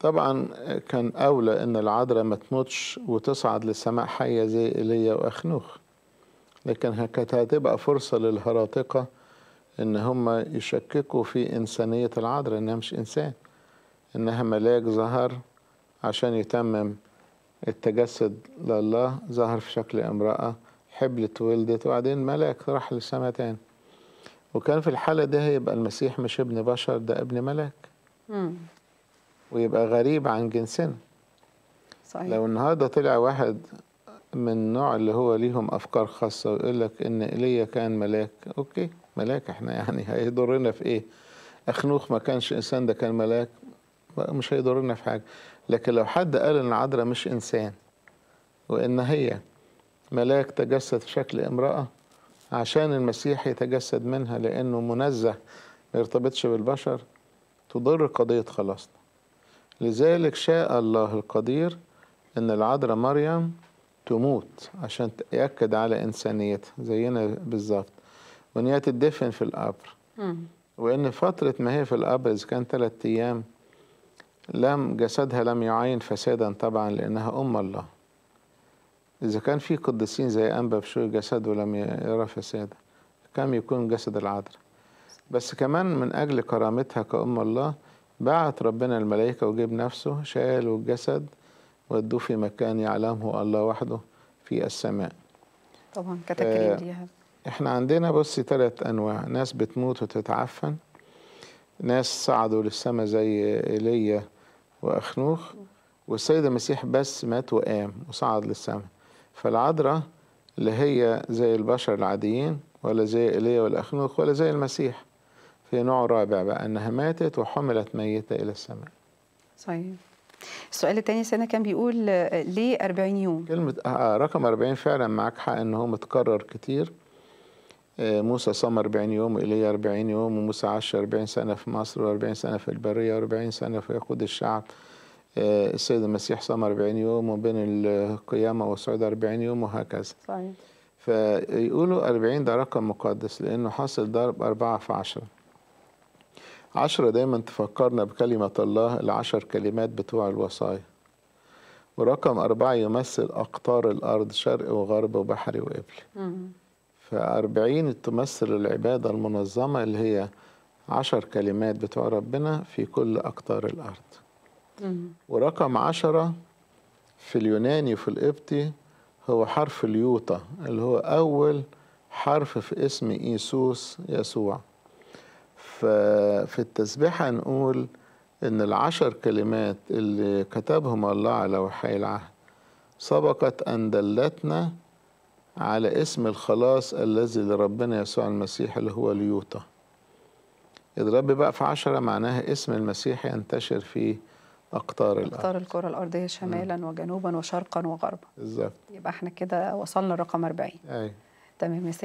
طبعا كان أولى إن العذراء ما تموتش وتصعد للسماء حية زي إيليا وأخنوخ لكن كانت هتبقى فرصة للهراطقة إن هم يشككوا في إنسانية العذراء إنها مش إنسان إنها ملاك ظهر عشان يتمم التجسد لله ظهر في شكل امرأة حبلت ولدت وبعدين ملاك راح للسماء تاني وكان في الحالة دي هيبقى المسيح مش ابن بشر ده ابن ملاك ويبقى غريب عن جنسنا صحيح. لو النهارده طلع واحد من النوع اللي هو ليهم افكار خاصه ويقول لك ان ايليا كان ملاك اوكي ملاك احنا يعني هيضرنا في ايه اخنوخ ما كانش انسان ده كان ملاك مش هيضرنا في حاجه لكن لو حد قال ان عذراء مش انسان وان هي ملاك تجسد في شكل امراه عشان المسيح يتجسد منها لانه منزه ما يرتبطش بالبشر تضر قضيه خلاصنا لذلك شاء الله القدير أن العذراء مريم تموت عشان يأكد على إنسانيتها زينا بالظبط وإن هي تدفن في القبر وإن فترة ما هي في القبر إذا كان ثلاثة أيام لم جسدها لم يعين فسادا طبعا لأنها أم الله إذا كان في قديسين زي أنبا بشوي جسده لم يرى فسادا كم يكون جسد العذراء بس كمان من أجل كرامتها كأم الله بعت ربنا الملائكة وجيب نفسه شالوا الجسد ودوه في مكان يعلمه الله وحده في السماء طبعا كتكريم آه، ليها احنا عندنا بصي ثلاث انواع ناس بتموت وتتعفن ناس صعدوا للسماء زي ايليا واخنوخ والسيد المسيح بس مات وقام وصعد للسماء فالعذراء اللي هي زي البشر العاديين ولا زي ايليا والاخنوخ ولا زي المسيح في نوع رابع بقى أنها ماتت وحملت ميتة إلى السماء صحيح السؤال الثاني سنة كان بيقول آه، ليه 40 يوم كلمة آه، آه، رقم 40 فعلا معاك حق ان هو متكرر كتير موسى صام 40 يوم وإيليا 40 يوم وموسى عاش 40 سنة في مصر و40 سنة في البرية و40 سنة في يقود الشعب السيد المسيح صام 40 يوم وبين القيامة والصعود 40 يوم وهكذا صحيح فيقولوا 40 ده رقم مقدس لأنه حاصل ضرب 4 في 10 عشرة دايما تفكرنا بكلمة الله العشر كلمات بتوع الوصايا ورقم أربعة يمثل أقطار الأرض شرق وغرب وبحري وقبلي فأربعين تمثل العبادة المنظمة اللي هي عشر كلمات بتوع ربنا في كل أقطار الأرض ورقم عشرة في اليوناني وفي القبطي هو حرف اليوطا اللي هو أول حرف في اسم إيسوس يسوع ففي التسبيحة نقول إن العشر كلمات اللي كتبهم الله على وحي العهد سبقت أن دلتنا على اسم الخلاص الذي لربنا يسوع المسيح اللي هو ليوطا الرب بقى في عشرة معناها اسم المسيح ينتشر في أقطار الأرض أقطار الكرة الأرضية شمالا م. وجنوبا وشرقا وغربا بالظبط يبقى احنا كده وصلنا الرقم 40 أي. تمام يا